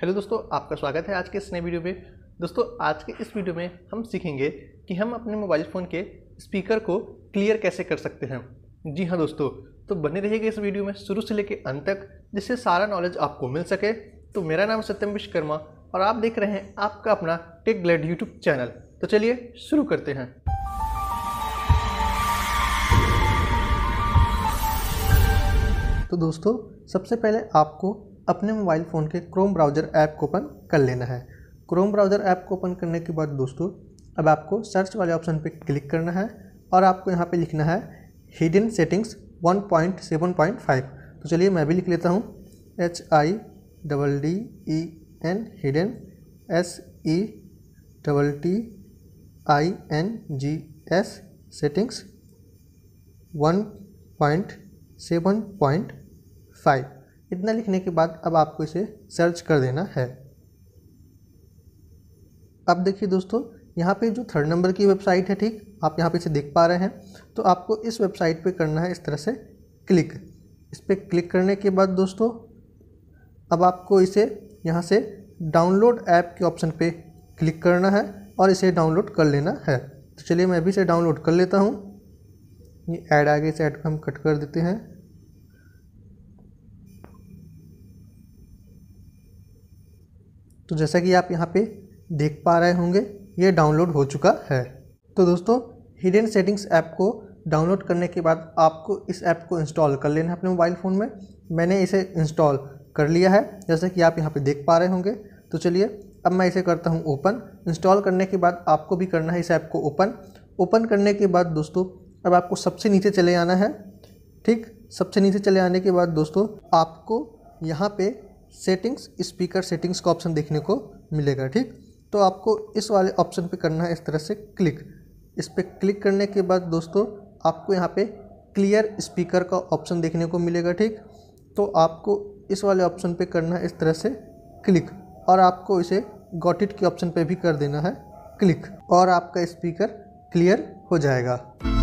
hello दोस्तों आपका स्वागत है आज के इस नए वीडियो में दोस्तों आज के इस वीडियो में हम सीखेंगे कि हम अपने मोबाइल फ़ोन के स्पीकर को क्लियर कैसे कर सकते हैं जी हाँ दोस्तों तो बने रहिएगा इस वीडियो में शुरू से लेकर अंत तक जिससे सारा नॉलेज आपको मिल सके तो मेरा नाम सत्यम विश्वकर्मा और आप देख रहे हैं आपका अपना टेक ग्लेड यूट्यूब चैनल तो चलिए शुरू करते हैं तो दोस्तों सबसे पहले आपको अपने मोबाइल फ़ोन के क्रोम ब्राउज़र ऐप को ओपन कर लेना है क्रोम ब्राउज़र ऐप को ओपन करने के बाद दोस्तों अब आपको सर्च वाले ऑप्शन पर क्लिक करना है और आपको यहाँ पर लिखना है हिडन सेटिंग्स 1.7.5 तो चलिए मैं भी लिख लेता हूँ H I double D E N hidden S E double T I N G S settings 1.7.5 इतना लिखने के बाद अब आपको इसे सर्च कर देना है अब देखिए दोस्तों यहाँ पे जो थर्ड नंबर की वेबसाइट है ठीक आप यहाँ पे इसे देख पा रहे हैं तो आपको इस वेबसाइट पे करना है इस तरह से क्लिक इस पर क्लिक करने के बाद दोस्तों अब आपको इसे यहाँ से डाउनलोड ऐप के ऑप्शन पे क्लिक करना है और इसे डाउनलोड कर लेना है तो चलिए मैं अभी इसे डाउनलोड कर लेता हूँ ये ऐड आगे इस ऐड को हम कट कर देते हैं तो जैसा कि आप यहाँ पे देख पा रहे होंगे ये डाउनलोड हो चुका है तो दोस्तों हिडन सेटिंग्स ऐप को डाउनलोड करने के बाद आपको इस ऐप को इंस्टॉल कर लेना है अपने मोबाइल फ़ोन में मैंने इसे इंस्टॉल कर लिया है जैसा कि आप यहाँ पे देख पा रहे होंगे तो चलिए अब मैं इसे करता हूँ ओपन इंस्टॉल करने के बाद आपको भी करना है इस ऐप को ओपन ओपन करने के बाद दोस्तों अब आपको सबसे नीचे चले आना है ठीक सबसे नीचे चले आने के बाद दोस्तों आपको यहाँ पे सेटिंग्स स्पीकर सेटिंग्स का ऑप्शन देखने को मिलेगा ठीक तो आपको इस वाले ऑप्शन पे करना है इस तरह से क्लिक इस पर क्लिक करने के बाद दोस्तों आपको यहाँ पे क्लियर स्पीकर का ऑप्शन देखने को मिलेगा ठीक तो आपको इस वाले ऑप्शन पे करना है इस तरह से क्लिक और आपको इसे गॉटिट के ऑप्शन पे भी कर देना है क्लिक और आपका स्पीकर क्लियर हो जाएगा